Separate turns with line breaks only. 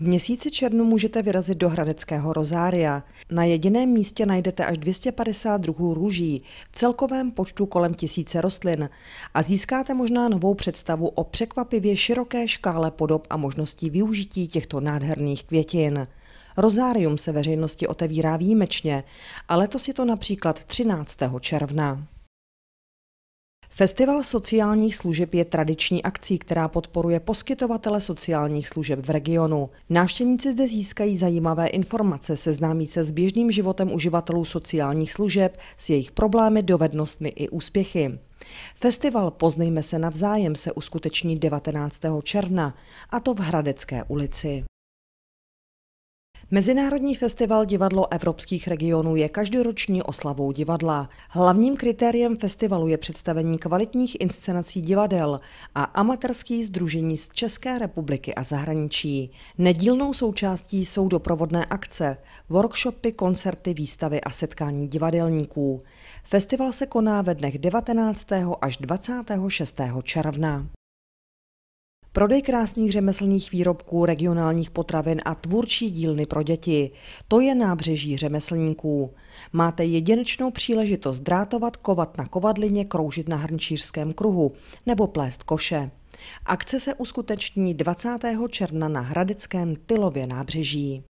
V měsíci červnu můžete vyrazit do Hradeckého rozária. Na jediném místě najdete až 250 druhů růží, v celkovém počtu kolem tisíce rostlin a získáte možná novou představu o překvapivě široké škále podob a možností využití těchto nádherných květin. Rozárium se veřejnosti otevírá výjimečně ale to si to například 13. června. Festival sociálních služeb je tradiční akcí, která podporuje poskytovatele sociálních služeb v regionu. Návštěvníci zde získají zajímavé informace, seznámí se s běžným životem uživatelů sociálních služeb, s jejich problémy, dovednostmi i úspěchy. Festival Poznejme se navzájem se uskuteční 19. června, a to v Hradecké ulici. Mezinárodní festival Divadlo evropských regionů je každoroční oslavou divadla. Hlavním kritériem festivalu je představení kvalitních inscenací divadel a amatérský združení z České republiky a zahraničí. Nedílnou součástí jsou doprovodné akce, workshopy, koncerty, výstavy a setkání divadelníků. Festival se koná ve dnech 19. až 26. června prodej krásných řemeslných výrobků, regionálních potravin a tvůrčí dílny pro děti. To je nábřeží řemeslníků. Máte jedinečnou příležitost drátovat, kovat na kovadlině, kroužit na hrnčířském kruhu nebo plést koše. Akce se uskuteční 20. června na Hradeckém Tylově nábřeží.